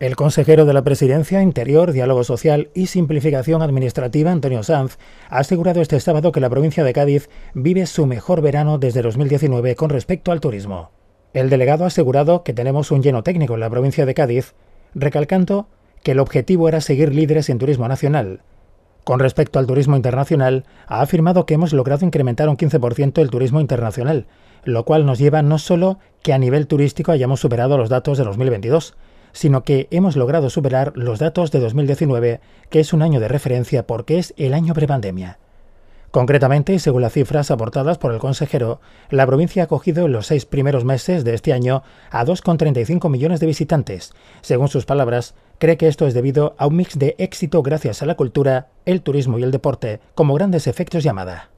El consejero de la Presidencia, Interior, Diálogo Social y Simplificación Administrativa, Antonio Sanz, ha asegurado este sábado que la provincia de Cádiz vive su mejor verano desde 2019 con respecto al turismo. El delegado ha asegurado que tenemos un lleno técnico en la provincia de Cádiz, recalcando que el objetivo era seguir líderes en turismo nacional. Con respecto al turismo internacional, ha afirmado que hemos logrado incrementar un 15% el turismo internacional, lo cual nos lleva no solo que a nivel turístico hayamos superado los datos de 2022, sino que hemos logrado superar los datos de 2019, que es un año de referencia porque es el año prepandemia. Concretamente, según las cifras aportadas por el consejero, la provincia ha acogido en los seis primeros meses de este año a 2,35 millones de visitantes. Según sus palabras, cree que esto es debido a un mix de éxito gracias a la cultura, el turismo y el deporte como grandes efectos llamada.